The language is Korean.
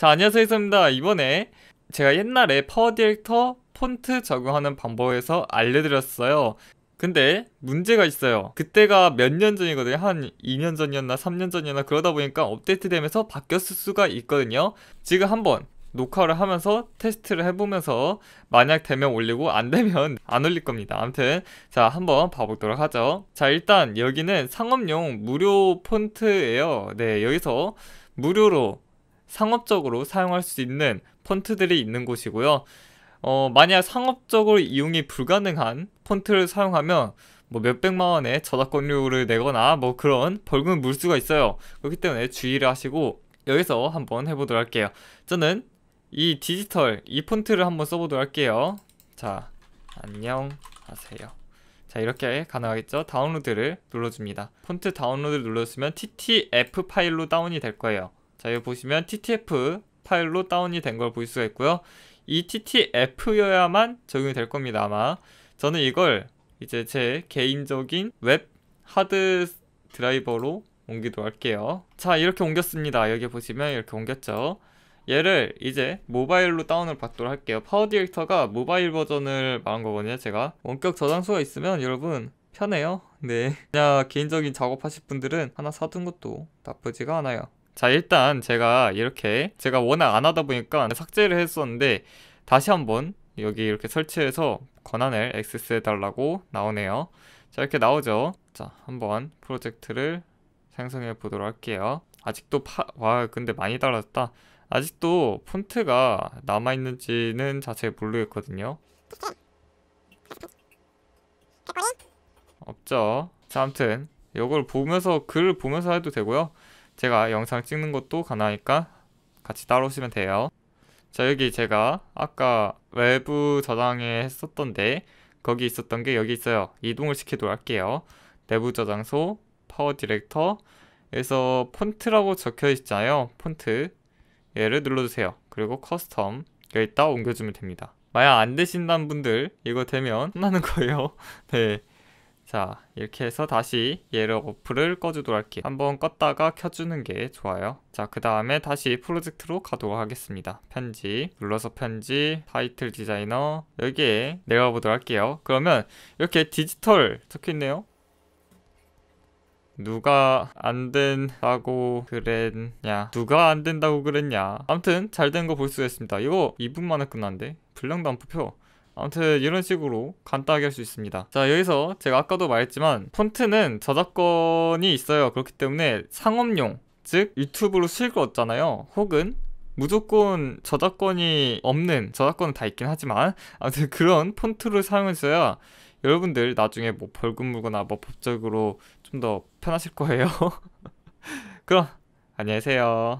자 안녕하세요 이사입니다 이번에 제가 옛날에 파워 디렉터 폰트 적용하는 방법에서 알려드렸어요 근데 문제가 있어요 그때가 몇 년 전이거든요 한 2년 전이었나 3년 전이었나 그러다 보니까 업데이트 되면서 바뀌었을 수가 있거든요 지금 한번 녹화를 하면서 테스트를 해보면서 만약 되면 올리고 안 되면 안 올릴 겁니다. 아무튼 자 한번 봐보도록 하죠. 자 일단 여기는 상업용 무료 폰트예요. 네 여기서 무료로 상업적으로 사용할 수 있는 폰트들이 있는 곳이고요. 어, 만약 상업적으로 이용이 불가능한 폰트를 사용하면 뭐 몇백만 원의 저작권료를 내거나 뭐 그런 벌금을 물 수가 있어요. 그렇기 때문에 주의를 하시고 여기서 한번 해보도록 할게요. 저는 이 디지털 이 폰트를 한번 써보도록 할게요. 자, 안녕하세요. 자 이렇게 가능하겠죠? 다운로드를 눌러줍니다. 폰트 다운로드를 눌러주면 TTF 파일로 다운이 될 거예요. 자 여기 보시면 ttf 파일로 다운이 된 걸 볼 수가 있고요 이 ttf여야만 적용이 될 겁니다 아마 저는 이걸 이제 제 개인적인 웹 하드 드라이버로 옮기도록 할게요 자 이렇게 옮겼습니다 여기 보시면 이렇게 옮겼죠 얘를 이제 모바일로 다운을 받도록 할게요 파워 디렉터가 모바일 버전을 말한 거거든요 제가 원격 저장소가 있으면 여러분 편해요 네 그냥 개인적인 작업하실 분들은 하나 사둔 것도 나쁘지가 않아요 자 일단 제가 이렇게 제가 워낙 안 하다 보니까 삭제를 했었는데 다시 한번 여기 이렇게 설치해서 권한을 액세스해 달라고 나오네요 자 이렇게 나오죠 자 한번 프로젝트를 생성해 보도록 할게요 아직도 파... 와 근데 많이 달랐다 아직도 폰트가 남아있는지는 자세히 모르겠거든요 없죠 자암튼 이걸 보면서 글을 보면서 해도 되고요 제가 영상 찍는 것도 가능하니까 같이 따라오시면 돼요. 자 여기 제가 아까 외부 저장에 했었던데 거기 있었던 게 여기 있어요. 이동을 시키도록 할게요. 내부 저장소, 파워 디렉터 에서 폰트라고 적혀 있잖아요. 폰트 얘를 눌러주세요. 그리고 커스텀 여기다 옮겨주면 됩니다. 만약 안 되신다는 분들 이거 되면 끝나는 거예요. 네자 이렇게 해서 다시 예로 어플을 꺼주도록 할게요 한번 껐다가 켜주는 게 좋아요 자 그 다음에 다시 프로젝트로 가도록 하겠습니다 편지 눌러서 편지 타이틀 디자이너 여기에 내려가 보도록 할게요 그러면 이렇게 디지털 적혀있네요 누가 안 된다고 그랬냐 누가 안 된다고 그랬냐 아무튼 잘 된 거 볼 수 있습니다 이거 2분 만에 끝났는데 분량도 안 뽑혀 아무튼 이런 식으로 간단하게 할 수 있습니다 자 여기서 제가 아까도 말했지만 폰트는 저작권이 있어요 그렇기 때문에 상업용 즉 유튜브로 수익을 얻잖아요 혹은 무조건 저작권이 없는 저작권은 다 있긴 하지만 아무튼 그런 폰트를 사용해줘야 여러분들 나중에 뭐 벌금 물거나 뭐 법적으로 좀 더 편하실 거예요 그럼 안녕히 계세요